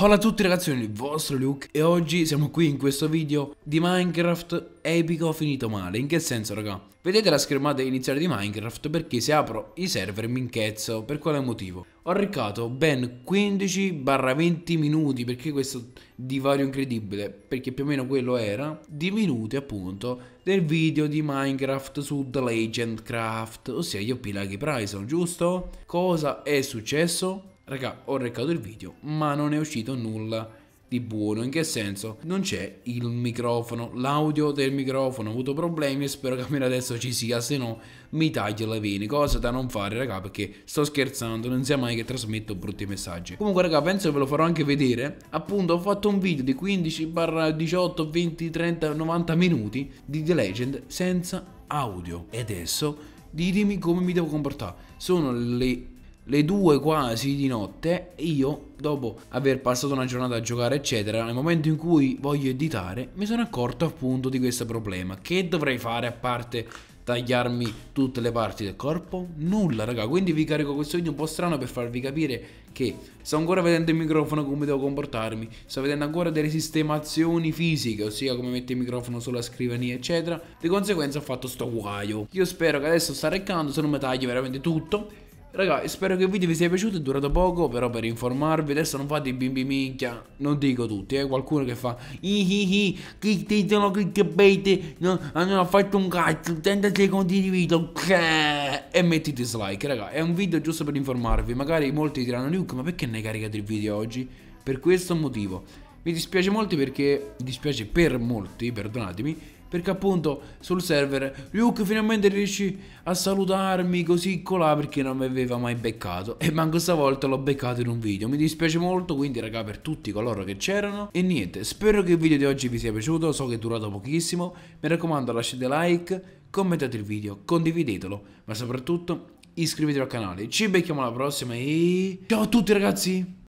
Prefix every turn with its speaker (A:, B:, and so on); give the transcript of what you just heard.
A: Hola a tutti ragazzi, sono il vostro Luke e oggi siamo qui in questo video di Minecraft epico finito male. In che senso raga? Vedete la schermata iniziale di Minecraft perché se apro i server mi inchezzo, per quale motivo? Ho riccato ben 15-20 minuti perché questo divario incredibile, perché più o meno quello era, di minuti appunto del video di Minecraft su The Legend Craft, ossia gli ho pilaghi Prison, giusto? Cosa è successo? raga, ho recato il video, ma non è uscito nulla di buono. In che senso? Non c'è il microfono, l'audio del microfono. Ho avuto problemi e spero che almeno adesso ci sia, se no mi taglio la vene. Cosa da non fare, raga, perché sto scherzando, non sia mai che trasmetto brutti messaggi. Comunque, raga, penso che ve lo farò anche vedere. Appunto, ho fatto un video di 15 18, 20, 30, 90 minuti di The Legend senza audio. E adesso ditemi come mi devo comportare. Sono le le due quasi di notte e io, dopo aver passato una giornata a giocare eccetera, nel momento in cui voglio editare, mi sono accorto appunto di questo problema. Che dovrei fare a parte tagliarmi tutte le parti del corpo? Nulla, raga. Quindi vi carico questo video un po' strano per farvi capire che sto ancora vedendo il microfono come devo comportarmi, sto vedendo ancora delle sistemazioni fisiche, ossia come metto il microfono sulla scrivania, eccetera. Di conseguenza ho fatto sto guaio. Io spero che adesso sta reccando, se non mi taglio veramente tutto Ragazzi, spero che il video vi sia piaciuto, è durato poco, però per informarvi, adesso non fate i bimbi minchia, non dico tutti, eh, qualcuno che fa ihihi, click sono clickbait, no, non ho fatto un cazzo, 30 secondi di video, cioè. e metti dislike, raga, è un video giusto per informarvi, magari molti diranno Luke, ma perché ne caricate il video oggi? Per questo motivo. Mi dispiace molto perché, dispiace per molti, perdonatemi, perché appunto sul server Luke finalmente riuscì a salutarmi così colà perché non mi aveva mai beccato E manco stavolta l'ho beccato in un video Mi dispiace molto quindi raga per tutti coloro che c'erano E niente spero che il video di oggi vi sia piaciuto So che è durato pochissimo Mi raccomando lasciate like Commentate il video condividetelo Ma soprattutto iscrivetevi al canale Ci becchiamo alla prossima e ciao a tutti ragazzi